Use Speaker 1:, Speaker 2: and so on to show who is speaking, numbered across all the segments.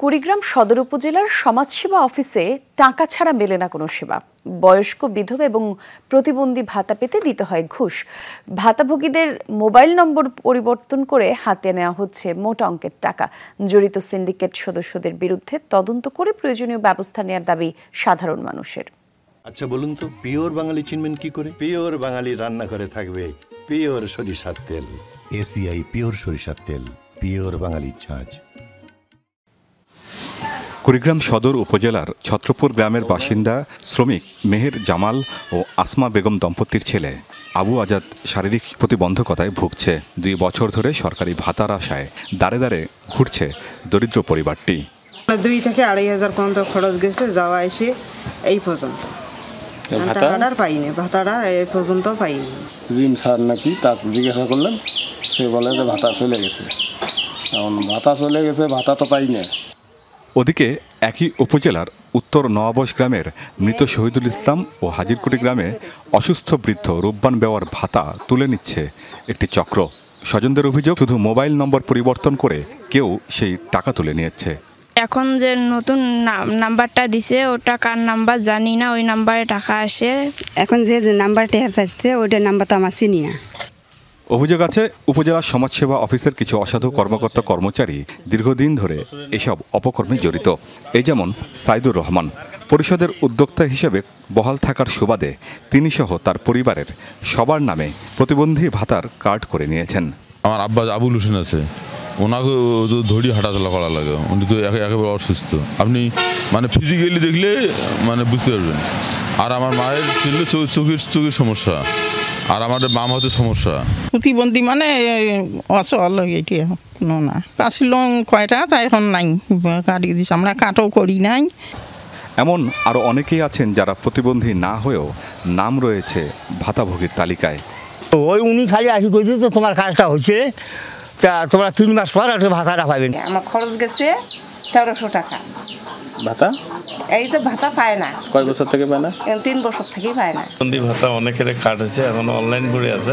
Speaker 1: কুড়িগ্রাম সদর উপজেলার সমাজসেবা অফিসে টাকা ছাড়া মেলে না কোনো সেবা বয়স্ক বিধবা এবং প্রতিবন্ধী ভাতা পেতে দিতে হয় ঘুষ ভাতাভোগীদের মোবাইল নম্বর পরিবর্তন করে হাতে নেওয়া হচ্ছে মোট অঙ্কের টাকা জড়িত সিন্ডিকেট সদস্যদের বিরুদ্ধে তদন্ত করে প্রয়োজনীয় ব্যবস্থা নেওয়ার দাবি সাধারণ মানুষের
Speaker 2: আচ্ছা বলুন তো পিওর বাঙালি চিনবেন কি করে পিওর বাঙালি রান্না করে থাকবে পিওর সরিষার তেল এসিআই পিওর সরিষার তেল পিওর বাঙালি ছাঁচ কুড়িগ্রাম সদর উপজেলার ছত্রপুর গ্রামের বাসিন্দা শ্রমিক মেহের জামাল ও আসমা বেগম দম্পতির ছেলে আবু আজাদ শারীরিক প্রতিবন্ধকতায় ভুগছে দুই বছর ধরে সরকারি ভাতার আশায় দাঁড়ে দাঁড়ে ঘুরছে দরিদ্র পরিবারটি
Speaker 1: দুই থেকে আড়াই হাজার পর্যন্ত খরচ গেছে যাওয়া এসে এই পর্যন্ত পাইনি ভাতাটা এই পাইনি নাকি জিজ্ঞাসা সে বলে যে ভাতা চলে গেছে এখন ভাতা চলে গেছে ভাতা তো পাইনি
Speaker 2: ওদিকে একই উপজেলার উত্তর নওয়াবশ গ্রামের মৃত শহীদুল ইসলাম ও হাজিরকুটি গ্রামে অসুস্থ বৃদ্ধ রূপবান ব্যবহার ভাতা তুলে নিচ্ছে একটি চক্র স্বজনদের অভিযোগ শুধু মোবাইল নম্বর পরিবর্তন করে কেউ সেই টাকা তুলে নিয়েছে
Speaker 1: এখন যে নতুন নাম্বারটা দিছে ওটা কার নাম্বার জানি না ওই নাম্বারে টাকা আসে এখন যে নাম্বারটা আসছে ওইটা নাম্বার তো আমার চিনি না
Speaker 2: অভিযোগ আছে উপজেলা সমাজসেবা অফিসের কিছু অসাধু কর্মকর্তা কর্মচারী দীর্ঘদিন ধরে এসব অপকর্মে জড়িত এই যেমন সাইদুর রহমান পরিষদের উদ্যোক্তা হিসেবে বহাল থাকার সুবাদে তিনি সহ তার পরিবারের সবার নামে প্রতিবন্ধী ভাতার কার্ড করে নিয়েছেন আমার আব্বা আবুল হোসেন আছে ওনাকে ধরি হাঁটাচলা করা লাগে উনি তো একেবারে অসুস্থ আপনি মানে ফিজিক্যালি দেখলে মানে বুঝতে পারবেন আর আমার মায়ের ছিল চোখের চোখের সমস্যা আর আমাদের বাম হাতে সমস্যা
Speaker 1: প্রতিবন্ধী মানে অচল এটি কোনো না কাশি লং কয়টা তাই এখন নাই কাটিয়ে দিচ্ছি আমরা কাটও করি নাই
Speaker 2: এমন আরও অনেকেই আছেন যারা প্রতিবন্ধী না হয়েও নাম রয়েছে ভাতাভোগীর তালিকায়
Speaker 1: ওই উনি খালি আসি করেছে তো তোমার কাজটা হয়েছে তা তোমরা তিন মাস পর একটা ভাতাটা পাবেন আমার খরচ গেছে তেরোশো টাকা ভাতা এই তো ভাতা পায় না কয় বছর থেকে পায় না তিন বছর থেকে পায় না বন্দি ভাতা অনেকের কার্ড এখন অনলাইন করে আছে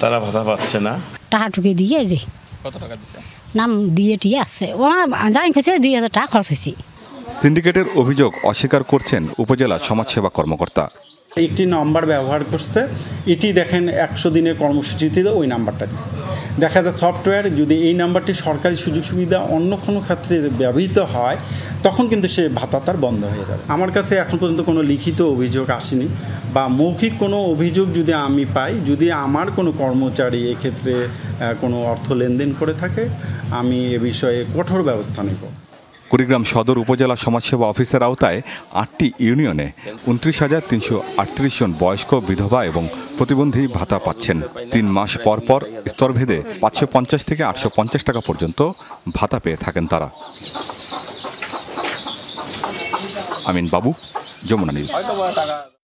Speaker 1: তারা ভাতা পাচ্ছে না টাকা টুকে দিয়ে যে কত টাকা দিছে নাম দিয়ে টিয়ে আছে ওরা জানি খেয়েছে দুই হাজার টাকা খরচ হয়েছে
Speaker 2: সিন্ডিকেটের অভিযোগ অস্বীকার করছেন উপজেলা সমাজসেবা কর্মকর্তা
Speaker 1: একটি নাম্বার ব্যবহার করতে এটি দেখেন একশো দিনের কর্মসূচিতে ওই নাম্বারটা দিচ্ছে দেখা যায় সফটওয়্যার যদি এই নাম্বারটি সরকারি সুযোগ সুবিধা অন্য কোনো ক্ষেত্রে ব্যবহৃত হয় তখন কিন্তু সে ভাতা তার বন্ধ হয়ে যাবে আমার কাছে এখন পর্যন্ত কোনো লিখিত অভিযোগ আসেনি বা মৌখিক কোনো অভিযোগ যদি আমি পাই যদি আমার কোনো কর্মচারী এক্ষেত্রে কোনো অর্থ লেনদেন করে থাকে আমি এ বিষয়ে কঠোর ব্যবস্থা নেব
Speaker 2: কুড়িগ্রাম সদর উপজেলা সমাজসেবা অফিসের আওতায় আটটি ইউনিয়নে উনত্রিশ হাজার তিনশো আটত্রিশ জন বয়স্ক বিধবা এবং প্রতিবন্ধী ভাতা পাচ্ছেন তিন মাস পর পর স্তরভেদে পাঁচশো পঞ্চাশ থেকে আটশো পঞ্চাশ টাকা পর্যন্ত ভাতা পেয়ে থাকেন তারা আমিন বাবু যমুনা
Speaker 1: নিউজ